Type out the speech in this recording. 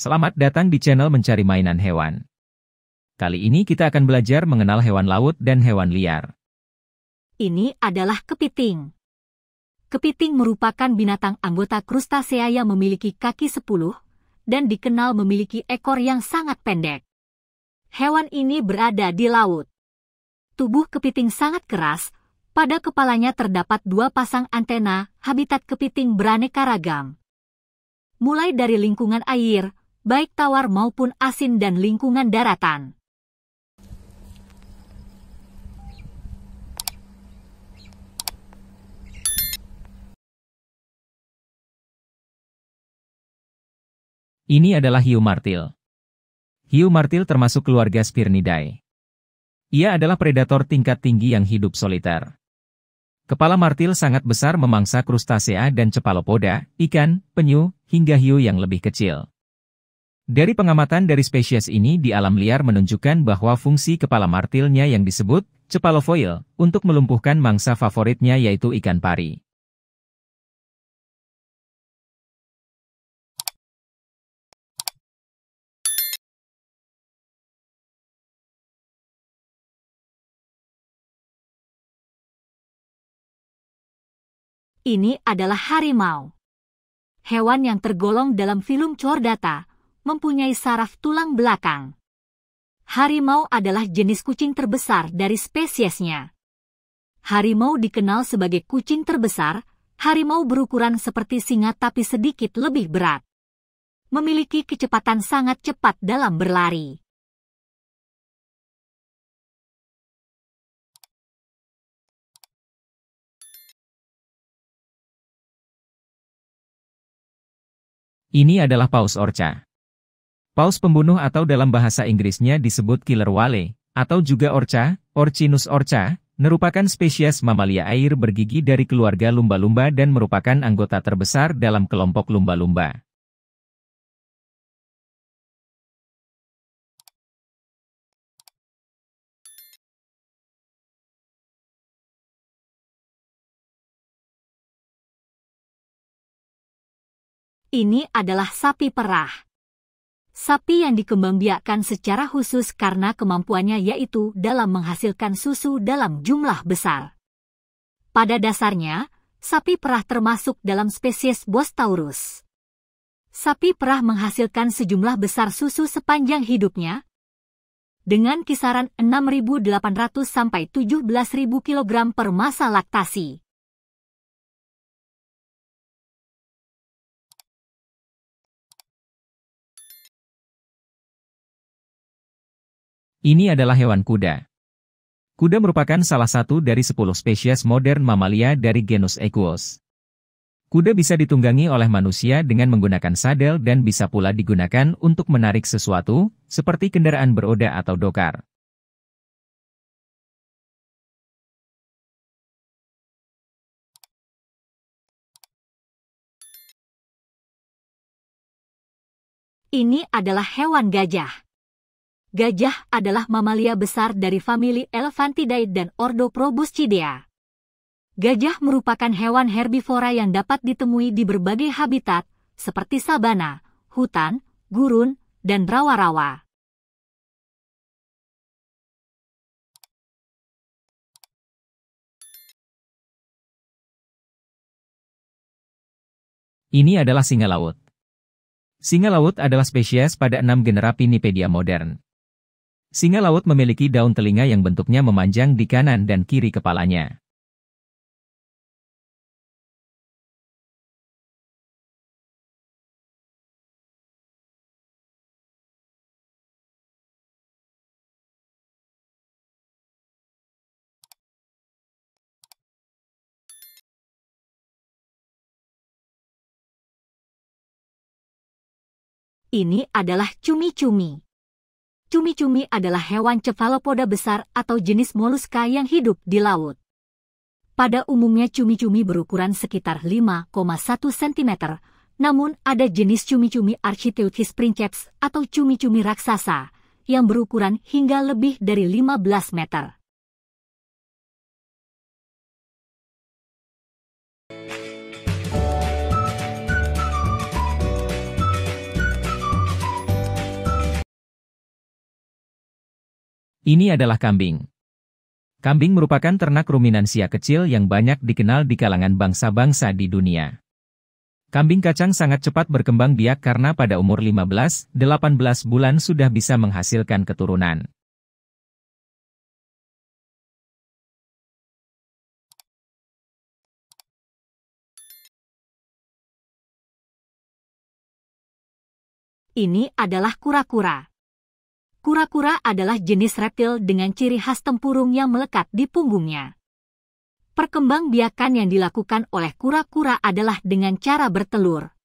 Selamat datang di channel Mencari Mainan Hewan. Kali ini kita akan belajar mengenal hewan laut dan hewan liar. Ini adalah kepiting. Kepiting merupakan binatang anggota krustasea yang memiliki kaki sepuluh dan dikenal memiliki ekor yang sangat pendek. Hewan ini berada di laut. Tubuh kepiting sangat keras, pada kepalanya terdapat dua pasang antena, habitat kepiting beraneka ragam. Mulai dari lingkungan air, baik tawar maupun asin dan lingkungan daratan. Ini adalah hiu martil. Hiu martil termasuk keluarga Spirnidae. Ia adalah predator tingkat tinggi yang hidup soliter. Kepala martil sangat besar memangsa krustasea dan cepalopoda, ikan, penyu, hingga hiu yang lebih kecil. Dari pengamatan dari spesies ini di alam liar menunjukkan bahwa fungsi kepala martilnya yang disebut cephalofoil untuk melumpuhkan mangsa favoritnya yaitu ikan pari. Ini adalah harimau. Hewan yang tergolong dalam film Chordata, mempunyai saraf tulang belakang. Harimau adalah jenis kucing terbesar dari spesiesnya. Harimau dikenal sebagai kucing terbesar, harimau berukuran seperti singa tapi sedikit lebih berat. Memiliki kecepatan sangat cepat dalam berlari. Ini adalah paus orca. Paus pembunuh atau dalam bahasa Inggrisnya disebut killer whale, atau juga orca, Orcinus orca, merupakan spesies mamalia air bergigi dari keluarga lumba-lumba dan merupakan anggota terbesar dalam kelompok lumba-lumba. Ini adalah sapi perah. Sapi yang dikembangbiakkan secara khusus karena kemampuannya yaitu dalam menghasilkan susu dalam jumlah besar. Pada dasarnya, sapi perah termasuk dalam spesies Bostaurus. Sapi perah menghasilkan sejumlah besar susu sepanjang hidupnya, dengan kisaran 6.800 sampai 17.000 kg per masa laktasi. Ini adalah hewan kuda. Kuda merupakan salah satu dari 10 spesies modern mamalia dari genus Equus. Kuda bisa ditunggangi oleh manusia dengan menggunakan sadel dan bisa pula digunakan untuk menarik sesuatu, seperti kendaraan beroda atau dokar. Ini adalah hewan gajah. Gajah adalah mamalia besar dari famili Elephantidae dan Ordo Proboscidea. Gajah merupakan hewan herbivora yang dapat ditemui di berbagai habitat, seperti sabana, hutan, gurun, dan rawa-rawa. Ini adalah singa laut. Singa laut adalah spesies pada enam genera Pinnipedia modern. Singa laut memiliki daun telinga yang bentuknya memanjang di kanan dan kiri kepalanya. Ini adalah cumi-cumi. Cumi-cumi adalah hewan cephalopoda besar atau jenis moluska yang hidup di laut. Pada umumnya cumi-cumi berukuran sekitar 5,1 cm, namun ada jenis cumi-cumi Architeuthis princeps atau cumi-cumi raksasa yang berukuran hingga lebih dari 15 meter. Ini adalah kambing. Kambing merupakan ternak ruminansia kecil yang banyak dikenal di kalangan bangsa-bangsa di dunia. Kambing kacang sangat cepat berkembang biak karena pada umur 15-18 bulan sudah bisa menghasilkan keturunan. Ini adalah kura-kura. Kura-kura adalah jenis reptil dengan ciri khas tempurung yang melekat di punggungnya. Perkembangbiakan yang dilakukan oleh kura-kura adalah dengan cara bertelur,